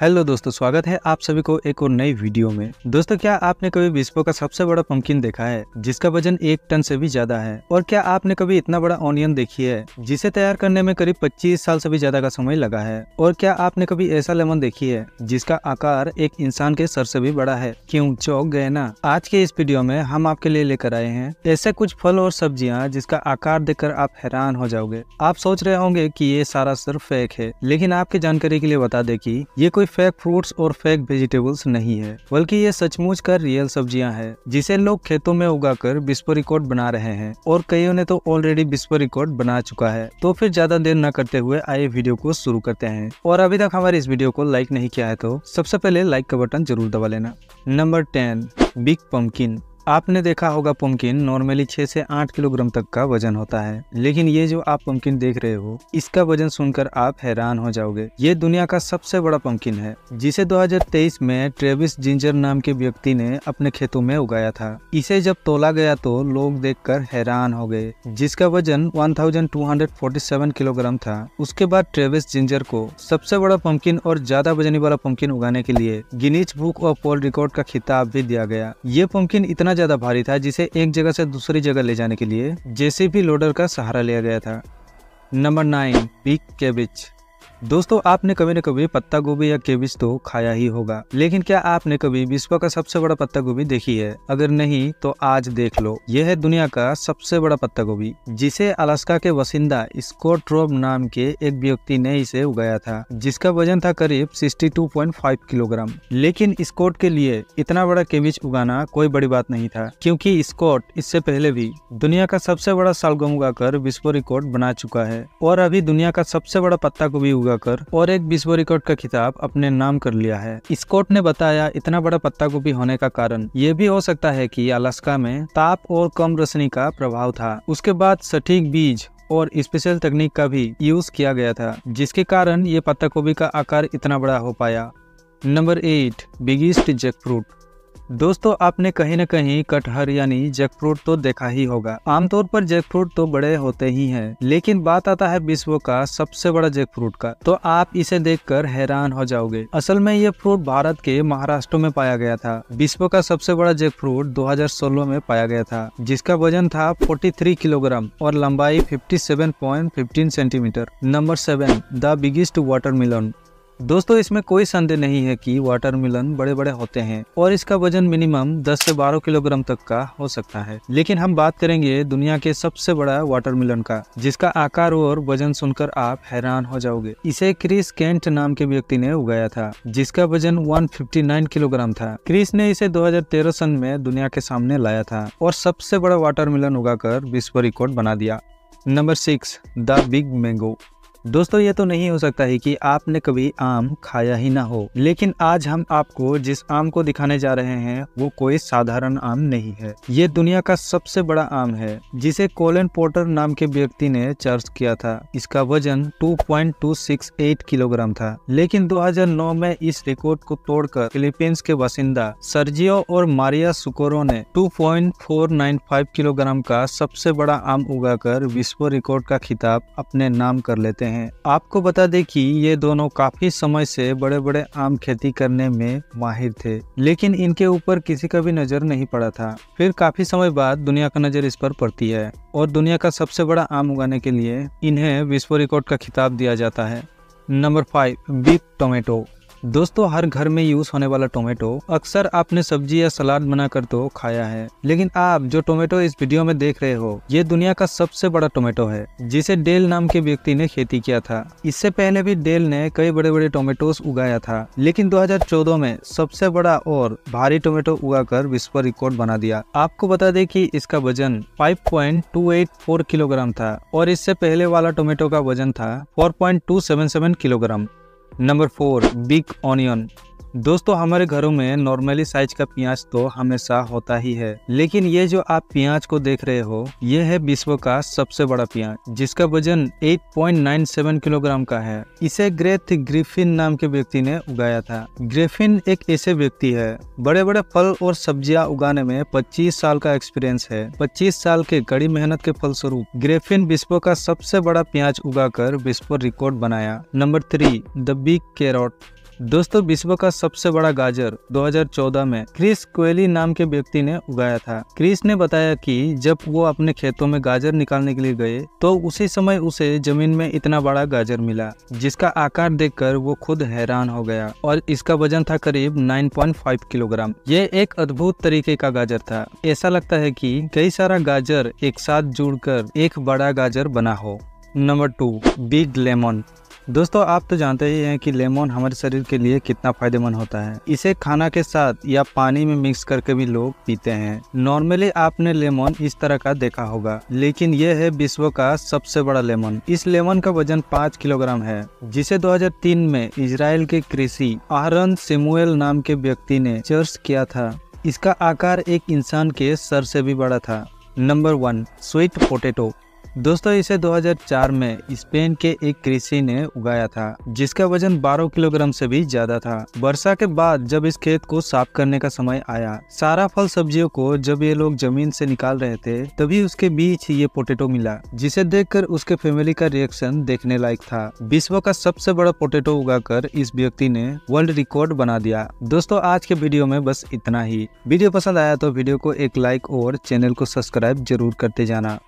Hello दोस्तों स्वागत है आप सभी को एक और नई वीडियो में दोस्तों क्या आपने कभी विस्पो का सबसे बड़ा पंकिन देखा है जिसका वजन एक टन से भी ज्यादा है और क्या आपने कभी इतना बड़ा ऑनियन देखी है जिसे तैयार करने में करीब 25 साल से भी ज्यादा का समय लगा है और क्या आपने कभी ऐसा लेमन देखी है जिसका आकार एक इंसान के सर से भी बड़ा है क्यूँ चौक गए ना आज के इस वीडियो में हम आपके लिए लेकर आए हैं ऐसे कुछ फल और सब्जियाँ जिसका आकार देख आप हैरान हो जाओगे आप सोच रहे होंगे की ये सारा सर फेक है लेकिन आपकी जानकारी के लिए बता दे की ये कोई कोई फेक फ्रूट्स और फेक वेजिटेबल्स नहीं है बल्कि ये सचमुच का रियल सब्जियां हैं जिसे लोग खेतों में उगाकर विश्व रिकॉर्ड बना रहे हैं और कईयों ने तो ऑलरेडी विश्व रिकॉर्ड बना चुका है तो फिर ज्यादा देर न करते हुए आए वीडियो को शुरू करते हैं और अभी तक हमारे इस वीडियो को लाइक नहीं किया है तो सबसे पहले लाइक का बटन जरूर दबा लेना नंबर टेन बिग पम्पकिन आपने देखा होगा पम्पकिन नॉर्मली छह से आठ किलोग्राम तक का वजन होता है लेकिन ये जो आप पम्पकिन देख रहे हो इसका वजन सुनकर आप हैरान हो जाओगे ये दुनिया का सबसे बड़ा पम्पकिन है जिसे 2023 में ट्रेविस जिंजर नाम के व्यक्ति ने अपने खेतों में उगाया था इसे जब तोला गया तो लोग देख हैरान हो गए जिसका वजन वन किलोग्राम था उसके बाद ट्रेविस जिंजर को सबसे बड़ा पम्पकिन और ज्यादा वजनी वाला पम्पकिन उगाने के लिए Guinness book of world record का खिताब भी दिया गया ये पम्पकिन इतना ज़्यादा भारी था जिसे एक जगह से दूसरी जगह ले जाने के लिए जेसीबी लोडर का सहारा लिया गया था नंबर नाइन बिग कैबिज दोस्तों आपने कभी न कभी पत्ता गोभी या केबिज तो खाया ही होगा लेकिन क्या आपने कभी विश्व का सबसे बड़ा पत्ता गोभी देखी है अगर नहीं तो आज देख लो यह है दुनिया का सबसे बड़ा पत्ता गोभी जिसे अलास्का के वसिंदा स्कॉट रोब नाम के एक व्यक्ति ने इसे उगाया था जिसका वजन था करीब 62.5 किलोग्राम लेकिन स्कॉट के लिए इतना बड़ा केबिज उगाना कोई बड़ी बात नहीं था क्यूँकी स्कॉट इससे पहले भी दुनिया का सबसे बड़ा सालगम उगा विश्व रिकॉर्ड बना चुका है और अभी दुनिया का सबसे बड़ा पत्ता गोभी कर और एक विश्व रिकॉर्ड का खिताब अपने नाम कर लिया है स्कॉट ने बताया इतना बड़ा पत्ता गोभी होने का कारण ये भी हो सकता है की अलास्का में ताप और कम रोशनी का प्रभाव था उसके बाद सटीक बीज और स्पेशल तकनीक का भी यूज किया गया था जिसके कारण ये पत्ता गोभी का आकार इतना बड़ा हो पाया नंबर एट बिगेस्ट जैकफ्रूट दोस्तों आपने कहीं न कहीं कटहर यानी जैकफ्रूट तो देखा ही होगा आमतौर पर जैकफ्रूट तो बड़े होते ही हैं लेकिन बात आता है विश्व का सबसे बड़ा जैकफ्रूट का तो आप इसे देखकर हैरान हो जाओगे असल में ये फ्रूट भारत के महाराष्ट्र में पाया गया था विश्व का सबसे बड़ा जैकफ्रूट 2016 में पाया गया था जिसका वजन था फोर्टी किलोग्राम और लंबाई fifty centimetre number seven the biggest water दोस्तों इसमें कोई संदेह नहीं है कि वाटरमेलन बड़े बड़े होते हैं और इसका वजन मिनिमम 10 से 12 किलोग्राम तक का हो सकता है लेकिन हम बात करेंगे दुनिया के सबसे बड़ा वाटरमेलन का जिसका आकार और वजन सुनकर आप हैरान हो जाओगे इसे क्रिस केंट नाम के व्यक्ति ने उगाया था जिसका वजन 159 किलोग्राम था क्रिस ने इसे दो सन में दुनिया के सामने लाया था और सबसे बड़ा वाटरमेलन उगाकर विश्व रिकॉर्ड बना दिया number six the big mango दोस्तों ये तो नहीं हो सकता है कि आपने कभी आम खाया ही ना हो लेकिन आज हम आपको जिस आम को दिखाने जा रहे हैं वो कोई साधारण आम नहीं है ये दुनिया का सबसे बड़ा आम है जिसे कोलन पोर्टर नाम के व्यक्ति ने चर्च किया था इसका वजन 2.268 किलोग्राम था लेकिन 2009 में इस रिकॉर्ड को तोड़कर फिलीपींस के बासिंदा सर्जियो और मारिया सुकोरो ने टू किलोग्राम का सबसे बड़ा आम उगा विश्व रिकॉर्ड का खिताब अपने नाम कर लेते हैं हैं आपको बता दें कि ये दोनों काफी समय से बड़े बड़े आम खेती करने में माहिर थे लेकिन इनके ऊपर किसी का भी नजर नहीं पड़ा था फिर काफी समय बाद दुनिया का नजर इस पर पड़ती है और दुनिया का सबसे बड़ा आम उगाने के लिए इन्हें विश्व रिकॉर्ड का खिताब दिया जाता है नंबर फाइव बीप टोमेटो दोस्तों हर घर में यूज होने वाला टोमेटो अक्सर आपने सब्जी या सलाद बनाकर तो खाया है लेकिन आप जो टोमेटो इस वीडियो में देख रहे हो ये दुनिया का सबसे बड़ा टोमेटो है जिसे डेल नाम के व्यक्ति ने खेती किया था इससे पहले भी डेल ने कई बड़े बड़े टोमेटोस उगाया था लेकिन दो में सबसे बड़ा और भारी टोमेटो उगा विश्व रिकॉर्ड बना दिया आपको बता दे की इसका वजन फाइव किलोग्राम था और इससे पहले वाला टोमेटो का वजन था four kilogram Number 4. Big onion दोस्तों हमारे घरों में नॉर्मली साइज का प्याज तो हमेशा होता ही है लेकिन ये जो आप प्याज को देख रहे हो ये है विश्व का सबसे बड़ा प्याज जिसका वजन 8.97 किलोग्राम का है इसे ग्रेथ ग्रिफिन नाम के व्यक्ति ने उगाया था ग्रिफिन एक ऐसे व्यक्ति है बड़े बड़े फल और सब्जियां उगाने में पच्चीस साल का एक्सपीरियंस है पच्चीस साल के कड़ी मेहनत के फलस्वरूप ग्रेफिन विश्व का सबसे बड़ा प्याज उगा विश्व रिकॉर्ड बनाया number three the big carrot दोस्तों विश्व का सबसे बड़ा गाजर 2014 में क्रिस कोयली नाम के व्यक्ति ने उगाया था क्रिस ने बताया कि जब वो अपने खेतों में गाजर निकालने के लिए गए तो उसी समय उसे जमीन में इतना बड़ा गाजर मिला जिसका आकार देखकर वो खुद हैरान हो गया और इसका वजन था करीब 9.5 किलोग्राम ये एक अद्भुत तरीके का गाजर था ऐसा लगता है की कई सारा गाजर एक साथ जुड़ एक बड़ा गाजर बना हो नंबर टू बिग लेमन दोस्तों आप तो जानते ही हैं कि लेमन हमारे शरीर के लिए कितना फायदेमंद होता है इसे खाना के साथ या पानी में मिक्स करके भी लोग पीते हैं नॉर्मली आपने लेमन इस तरह का देखा होगा लेकिन यह है विश्व का सबसे बड़ा लेमन इस लेमन का वजन पाँच किलोग्राम है जिसे 2003 में इसराइल के कृषि आहरन सेमुएल नाम के व्यक्ति ने चर्च किया था इसका आकार एक इंसान के सर से भी बड़ा था नंबर वन स्वीट पोटेटो दोस्तों इसे 2004 में स्पेन के एक कृषि ने उगाया था जिसका वजन 12 किलोग्राम से भी ज्यादा था वर्षा के बाद जब इस खेत को साफ करने का समय आया सारा फल सब्जियों को जब ये लोग जमीन से निकाल रहे थे तभी उसके बीच ये पोटेटो मिला जिसे देखकर उसके फैमिली का रिएक्शन देखने लायक था विश्व का सबसे बड़ा पोटेटो उगा इस व्यक्ति ने वर्ल्ड रिकॉर्ड बना दिया दोस्तों आज के वीडियो में बस इतना ही वीडियो पसंद आया तो वीडियो को एक लाइक और चैनल को सब्सक्राइब जरूर करते जाना